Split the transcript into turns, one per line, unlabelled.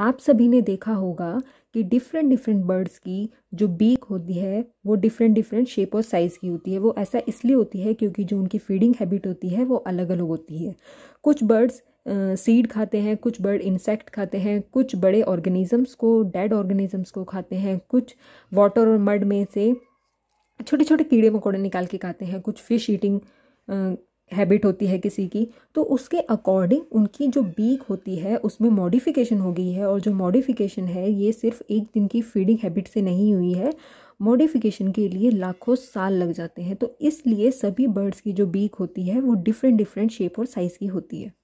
आप सभी ने देखा होगा कि डिफरेंट डिफरेंट बर्ड्स की जो बीक होती है वो डिफरेंट डिफरेंट शेप और साइज़ की होती है वो ऐसा इसलिए होती है क्योंकि जो उनकी फीडिंग हैबिट होती है वो अलग अलग होती है कुछ बर्ड्स सीड uh, खाते हैं कुछ बर्ड इंसेक्ट खाते हैं कुछ बड़े ऑर्गेनिजम्स को डेड ऑर्गेनिजम्स को खाते हैं कुछ वाटर और मड में से छोटे छोटे कीड़े मकोड़े निकाल के खाते हैं कुछ फ़िश ईटिंग हैबिट होती है किसी की तो उसके अकॉर्डिंग उनकी जो बीक होती है उसमें मॉडिफिकेशन हो गई है और जो मॉडिफिकेशन है ये सिर्फ एक दिन की फीडिंग हैबिट से नहीं हुई है मॉडिफिकेशन के लिए लाखों साल लग जाते हैं तो इसलिए सभी बर्ड्स की जो बीक होती है वो डिफरेंट डिफरेंट शेप और साइज़ की होती है